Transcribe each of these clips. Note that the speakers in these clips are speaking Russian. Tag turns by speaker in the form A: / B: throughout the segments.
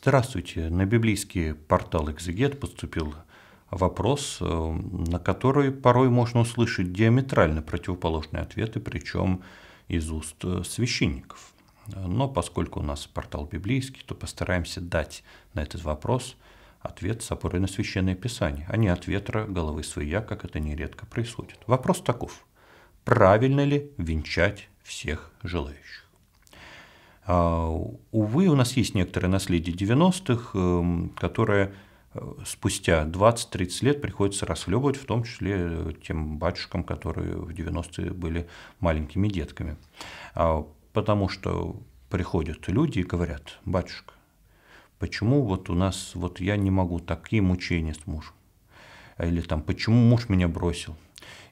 A: Здравствуйте. На библейский портал «Экзегет» поступил вопрос, э, на который порой можно услышать диаметрально противоположные ответы, причем из уст э, священников. Но поскольку у нас портал библейский, то постараемся дать на этот вопрос ответ с опорой на Священное Писание, а не от ветра головы своя, как это нередко происходит. Вопрос таков. Правильно ли венчать всех желающих? А, увы, у нас есть некоторое наследие 90-х, эм, которое э, спустя 20-30 лет приходится расхлебывать, в том числе э, тем батюшкам, которые в 90-е были маленькими детками. А, потому что приходят люди и говорят, батюшка, почему вот у нас, вот я не могу, такие мучения с мужем. Или там, почему муж меня бросил,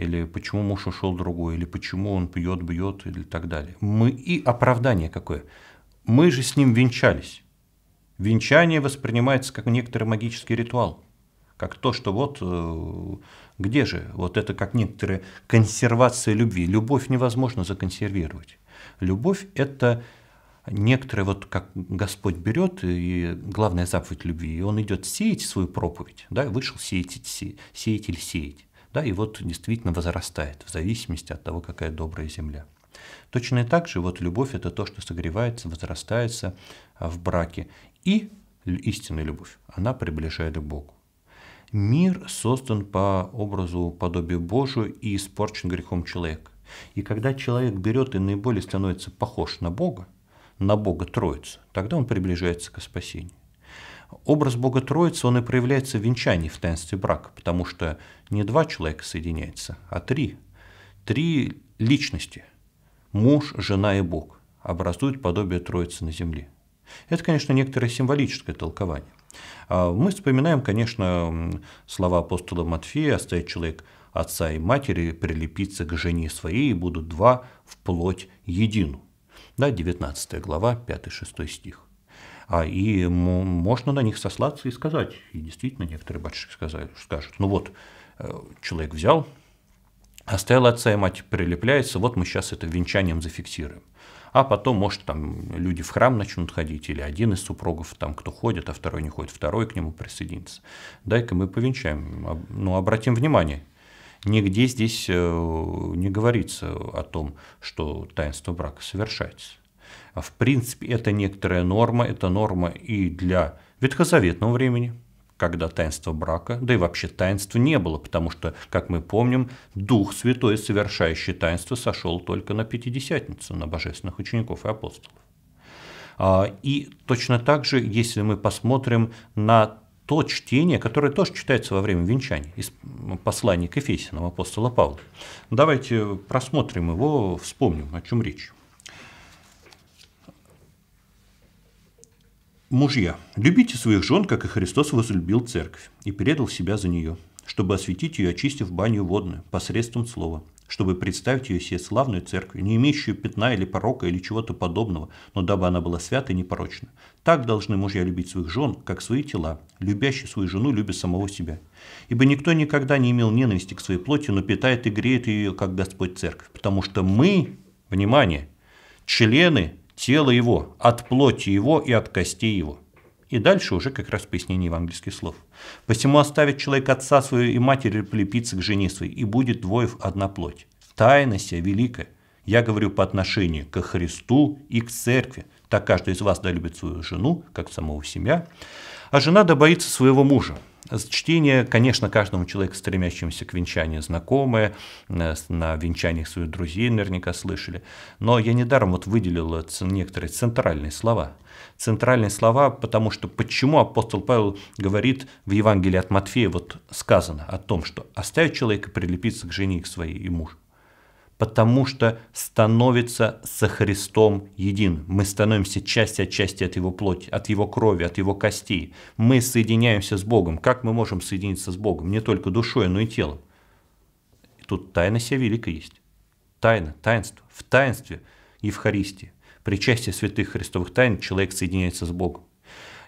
A: или почему муж ушел другой, или почему он пьет, бьет, или так далее. Мы и оправдание какое. Мы же с ним венчались. Венчание воспринимается как некоторый магический ритуал, как то, что вот э, где же, вот это как некоторая консервация любви. Любовь невозможно законсервировать. Любовь – это некоторые, вот как Господь берет, э, и главная заповедь любви, и он идет сеять свою проповедь, да, вышел сеять, сеять, сеять или сеять. Да, и вот действительно возрастает в зависимости от того, какая добрая земля. Точно так же вот любовь – это то, что согревается, возрастается а, в браке. И истинная любовь, она приближает к Богу. Мир создан по образу подобию Божию и испорчен грехом человека. И когда человек берет и наиболее становится похож на Бога, на Бога Троицу, тогда он приближается к спасению. Образ Бога Троицы, он и проявляется в венчании в таинстве брака, потому что не два человека соединяются, а три. Три личности – муж, жена и Бог – образуют подобие Троицы на земле. Это, конечно, некоторое символическое толкование. А мы вспоминаем, конечно, слова апостола Матфея «Оставит человек отца и матери, прилепиться к жене своей, и будут два вплоть едину». Да, 19 глава, 5-6 стих. А И можно на них сослаться и сказать. И действительно, некоторые батюшки сказали, скажут, ну вот, э, человек взял, оставил отца и мать, прилепляется, вот мы сейчас это венчанием зафиксируем. А потом, может, там люди в храм начнут ходить, или один из супругов, там, кто ходит, а второй не ходит, второй к нему присоединится. Дай-ка мы повенчаем, ну, обратим внимание, нигде здесь э, не говорится о том, что таинство брака совершается. В принципе, это некоторая норма, это норма и для ветхозаветного времени, когда таинства брака, да и вообще таинства не было, потому что, как мы помним, Дух Святой, совершающий таинство, сошел только на Пятидесятницу, на божественных учеников и апостолов. А, и точно так же, если мы посмотрим на то чтение, которое тоже читается во время венчания, из послания к Ефесянам апостола Павла. Давайте просмотрим его, вспомним, о чем речь. Мужья, любите своих жен, как и Христос возлюбил церковь и предал себя за нее, чтобы осветить ее, очистив баню водную посредством слова, чтобы представить ее себе славную церковь, не имеющую пятна или порока или чего-то подобного, но дабы она была свята и непорочна. Так должны мужья любить своих жен, как свои тела, любящие свою жену, любя самого себя. Ибо никто никогда не имел ненависти к своей плоти, но питает и греет ее, как Господь церковь, потому что мы, внимание, члены тело его, от плоти его и от костей его». И дальше уже как раз пояснение евангельских слов. «Посему оставит человек отца свою и матери прилепиться к жене своей, и будет двоев одна плоть. Тайна сия великая. Я говорю по отношению ко Христу и к церкви. Так каждый из вас долюбит свою жену, как самого себя, а жена добоится своего мужа, Чтение, конечно, каждому человеку, стремящемуся к венчанию, знакомые э, на венчаниях своих друзей наверняка слышали. Но я недаром вот выделил э, некоторые центральные слова. Центральные слова, потому что почему апостол Павел говорит в Евангелии от Матфея, вот сказано о том, что оставить человека прилепиться к жене и к своей и мужу потому что становится со Христом един. Мы становимся частью от части от Его плоти, от Его крови, от Его костей. Мы соединяемся с Богом. Как мы можем соединиться с Богом? Не только душой, но и телом. И тут тайна вся велика есть. Тайна, таинство. В таинстве Евхаристии, причастие святых христовых тайн, человек соединяется с Богом.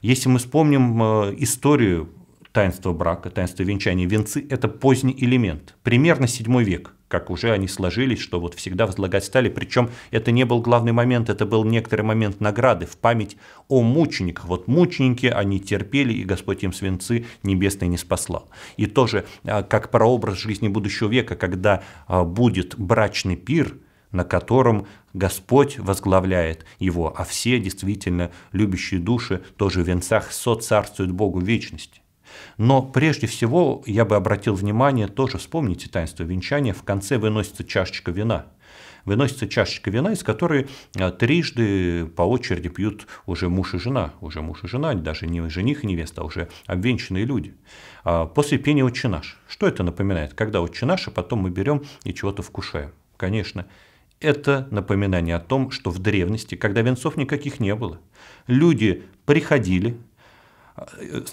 A: Если мы вспомним э, историю таинства брака, таинства венчания, венцы – это поздний элемент, примерно 7 век – как уже они сложились, что вот всегда возлагать стали. Причем это не был главный момент, это был некоторый момент награды в память о мучениках. Вот мученики, они терпели, и Господь им свинцы небесные не спаслал. И тоже а, как прообраз жизни будущего века, когда а, будет брачный пир, на котором Господь возглавляет его, а все действительно любящие души тоже в венцах соцарствуют Богу вечности. Но прежде всего я бы обратил внимание, тоже вспомните таинство венчания, в конце выносится чашечка вина выносится чашечка вина, из которой а, трижды по очереди пьют уже муж и жена, уже муж и жена, даже не жених и невеста, а уже обвенчанные люди. А, после пения «Отче наш». Что это напоминает? Когда «Отче наш», а потом мы берем и чего-то вкушаем. Конечно, это напоминание о том, что в древности, когда венцов никаких не было, люди приходили,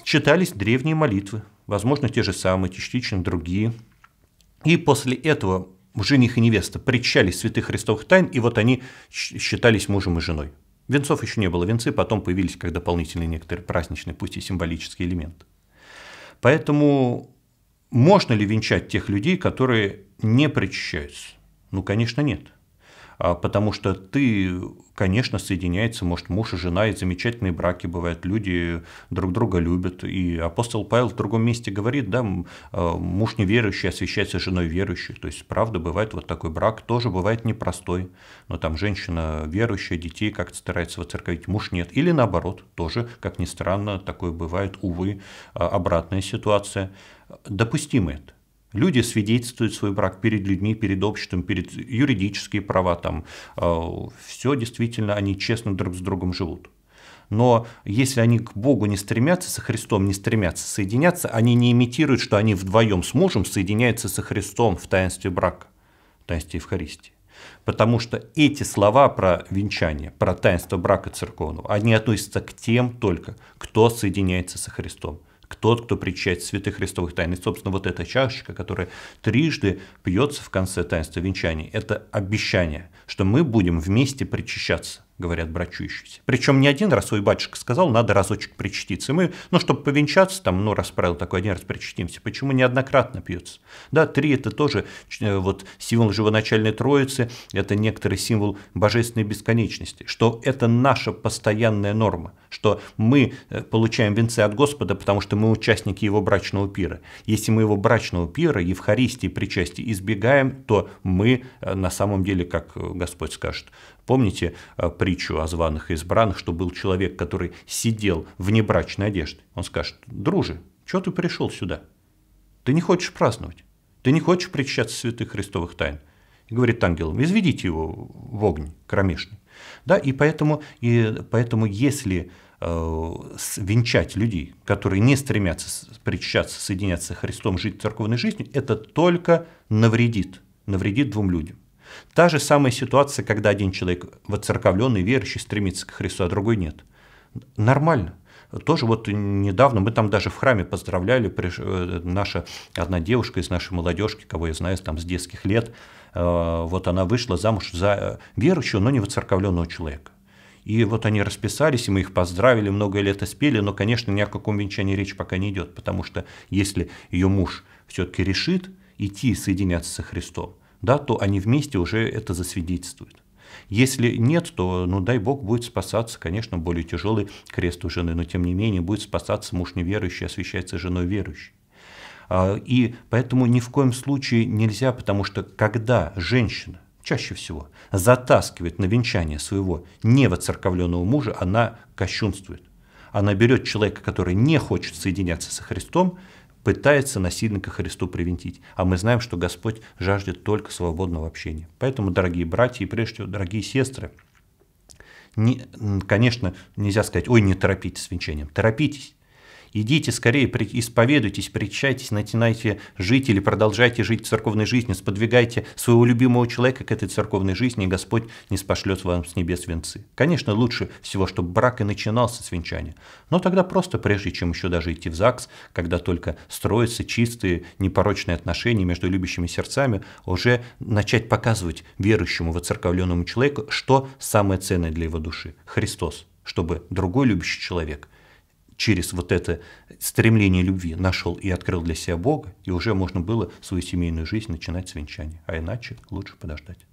A: читались древние молитвы, возможно, те же самые, частично другие. И после этого жених и невеста причались святых христовых тайн, и вот они считались мужем и женой. Венцов еще не было, венцы потом появились как дополнительный некоторый праздничный, пусть и символический элемент. Поэтому можно ли венчать тех людей, которые не причащаются? Ну, конечно, нет. А, потому что ты, конечно, соединяется, может, муж и жена, и замечательные браки бывают, люди друг друга любят, и апостол Павел в другом месте говорит, да, а, муж неверующий освещается женой верующей, то есть, правда, бывает вот такой брак, тоже бывает непростой, но там женщина верующая, детей как-то старается воцерковить, муж нет, или наоборот, тоже, как ни странно, такое бывает, увы, а, обратная ситуация, допустимо это. Люди свидетельствуют свой брак перед людьми, перед обществом, перед юридические права, там, э, все действительно, они честно друг с другом живут. Но если они к Богу не стремятся, со Христом не стремятся соединяться, они не имитируют, что они вдвоем с мужем соединяются со Христом в таинстве брака, в таинстве Евхаристии. Потому что эти слова про венчание, про таинство брака церковного, они относятся к тем только, кто соединяется со Христом тот, кто причащает святых христовых тайн. И, собственно, вот эта чашечка, которая трижды пьется в конце таинства венчания, это обещание, что мы будем вместе причащаться говорят брачующиеся. Причем не один раз ой, батюшка сказал, надо разочек причтиться. мы, ну, чтобы повенчаться, там, ну, раз правило такой один раз причтимся. Почему неоднократно пьется? Да, три – это тоже э, вот символ живоначальной Троицы, это некоторый символ божественной бесконечности, что это наша постоянная норма что мы э, получаем венцы от Господа, потому что мы участники Его брачного пира. Если мы Его брачного пира, Евхаристии, причастия избегаем, то мы э, на самом деле, как э, Господь скажет, Помните притчу о званых и избранных, что был человек, который сидел в небрачной одежде? Он скажет, друже, что ты пришел сюда? Ты не хочешь праздновать, ты не хочешь причащаться святых христовых тайн и говорит ангелам, изведите его в огонь кромешный. Да, и, поэтому, и поэтому если э, венчать людей, которые не стремятся причащаться, соединяться с Христом, жить церковной жизнью, это только навредит, навредит двум людям. Та же самая ситуация, когда один человек воцерковленный, верующий, стремится к Христу, а другой нет. Нормально тоже вот недавно, мы там даже в храме поздравляли, э, наша одна девушка из нашей молодежки, кого я знаю, там с детских лет, э, вот она вышла замуж за э, верующего, но не воцерковленного человека. И вот они расписались, и мы их поздравили, много лет испели, но, конечно, ни о каком венчании речь пока не идет, потому что если ее муж все-таки решит идти и соединяться со Христом, да, то они вместе уже это засвидетельствуют. Если нет, то, ну дай бог, будет спасаться, конечно, более тяжелый крест у жены, но тем не менее будет спасаться муж неверующий, освещается женой верующей. А, и поэтому ни в коем случае нельзя, потому что когда женщина чаще всего затаскивает на венчание своего невоцерковленного мужа, она кощунствует. Она берет человека, который не хочет соединяться со Христом, пытается насильно насильника Христу привинтить. А мы знаем, что Господь жаждет только свободного общения. Поэтому, дорогие братья и прежде всего, дорогие сестры, не, конечно, нельзя сказать, ой, не торопитесь с венчанием. Торопитесь, Идите скорее, исповедуйтесь, причайтесь, начинайте жить или продолжайте жить церковной жизнью, сподвигайте своего любимого человека к этой церковной жизни, и Господь не спошлет вам с небес венцы. Конечно, лучше всего, чтобы брак и начинался с венчания. Но тогда просто, прежде чем еще даже идти в ЗАГС, когда только строятся чистые, непорочные отношения между любящими сердцами, уже начать показывать верующему, воцерковленному человеку, что самое ценное для его души – Христос, чтобы другой любящий человек – через вот это стремление любви нашел и открыл для себя Бога, и уже можно было свою семейную жизнь начинать с венчания. А иначе лучше подождать.